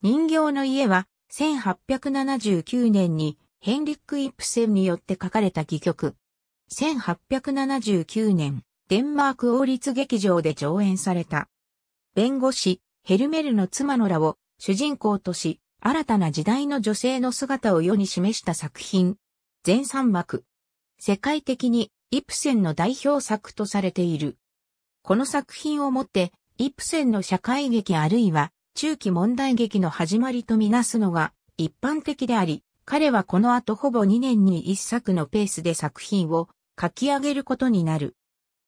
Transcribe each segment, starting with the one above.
人形の家は1879年にヘンリック・イプセンによって書かれた戯曲。1879年、デンマーク王立劇場で上演された。弁護士、ヘルメルの妻のらを主人公とし、新たな時代の女性の姿を世に示した作品。全三幕。世界的にイプセンの代表作とされている。この作品をもって、イプセンの社会劇あるいは中期問題劇の始まりとみなすのが一般的であり、彼はこの後ほぼ2年に1作のペースで作品を書き上げることになる。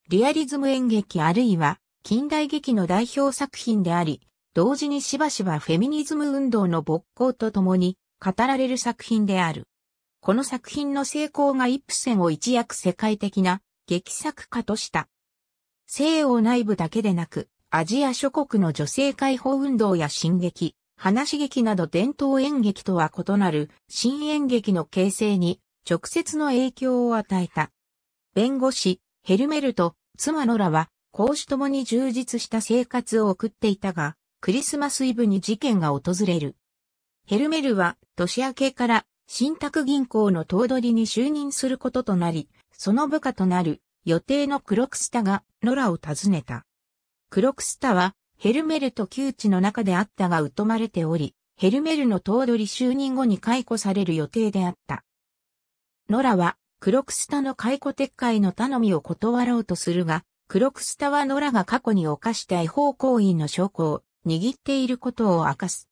リアリズム演劇あるいは近代劇の代表作品であり、同時にしばしばフェミニズム運動の勃興とともに語られる作品である。この作品の成功がイプセンを一躍世界的な劇作家とした。西欧内部だけでなく、アジア諸国の女性解放運動や進撃、話劇など伝統演劇とは異なる新演劇の形成に直接の影響を与えた。弁護士、ヘルメルと妻ノラは公私ともに充実した生活を送っていたが、クリスマスイブに事件が訪れる。ヘルメルは年明けから信託銀行の頭取に就任することとなり、その部下となる予定のクロクスタがノラを訪ねた。クロクスタは、ヘルメルと旧知の中であったが疎まれており、ヘルメルの頭取就任後に解雇される予定であった。ノラは、クロクスタの解雇撤回の頼みを断ろうとするが、クロクスタはノラが過去に犯した違法行為の証拠を握っていることを明かす。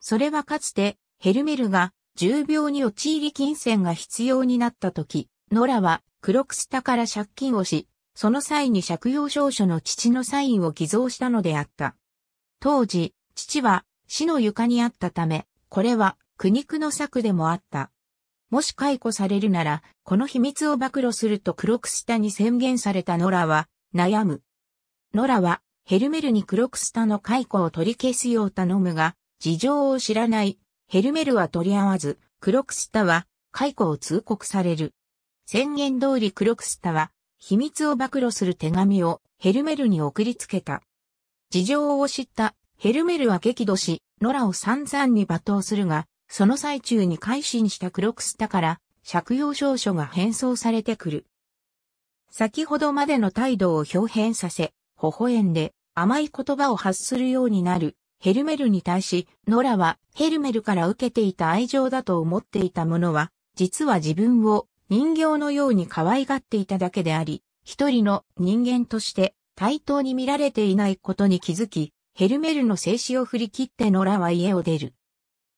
それはかつて、ヘルメルが重病に陥り金銭が必要になった時、ノラはクロクスタから借金をし、その際に借用証書の父のサインを偽造したのであった。当時、父は死の床にあったため、これは苦肉の策でもあった。もし解雇されるなら、この秘密を暴露すると黒クスタに宣言されたノラは、悩む。ノラは、ヘルメルに黒クスタの解雇を取り消すよう頼むが、事情を知らない、ヘルメルは取り合わず、黒クスタは、解雇を通告される。宣言通り黒クスタは、秘密を暴露する手紙をヘルメルに送りつけた。事情を知ったヘルメルは激怒し、ノラを散々に罵倒するが、その最中に改心したクロクスタから借用証書が返送されてくる。先ほどまでの態度を表変させ、微笑んで甘い言葉を発するようになるヘルメルに対し、ノラはヘルメルから受けていた愛情だと思っていたものは、実は自分を人形のように可愛がっていただけであり、一人の人間として対等に見られていないことに気づき、ヘルメルの静止を振り切って野良は家を出る。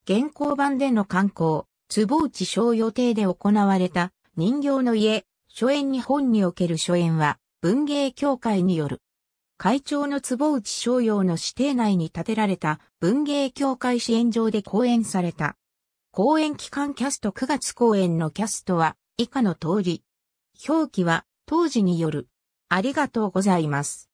現行版での観光、坪内小予定で行われた人形の家、初演日本における初演は文芸協会による。会長の坪内商用の指定内に建てられた文芸協会支援場で講演された。講演期間キャスト9月公演のキャストは以下の通り。表記は当時による。ありがとうございます。